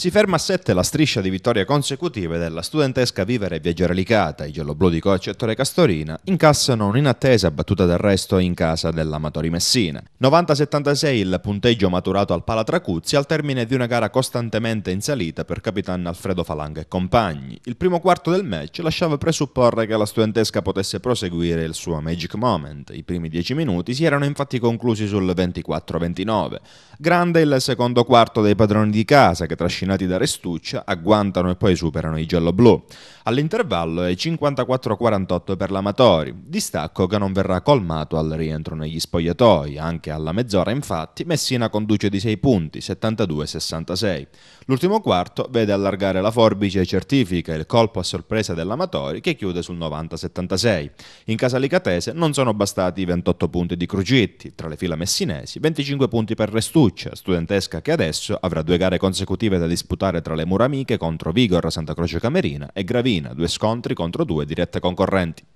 Si ferma a 7 la striscia di vittorie consecutive della studentesca Vivere e Viaggio Relicata. I gialloblu di coach Ettore Castorina incassano un'inattesa battuta d'arresto in casa dell'Amatori Messina. 90-76 il punteggio maturato al Palatracuzzi al termine di una gara costantemente in salita per capitan Alfredo Falanga e compagni. Il primo quarto del match lasciava presupporre che la studentesca potesse proseguire il suo magic moment. I primi 10 minuti si erano infatti conclusi sul 24-29. Grande il secondo quarto dei padroni di casa che trascinavano dominati da Restuccia, agguantano e poi superano i gialloblu. All'intervallo è 54-48 per l'Amatori, distacco che non verrà colmato al rientro negli spogliatoi. Anche alla mezz'ora, infatti, Messina conduce di 6 punti, 72-66. L'ultimo quarto vede allargare la forbice e certifica il colpo a sorpresa dell'Amatori che chiude sul 90-76. In casa Licatese non sono bastati i 28 punti di Crugitti, tra le fila messinesi 25 punti per Restuccia, studentesca che adesso avrà due gare consecutive da distanza disputare tra le mura amiche contro Vigor Santa Croce Camerina e Gravina, due scontri contro due dirette concorrenti.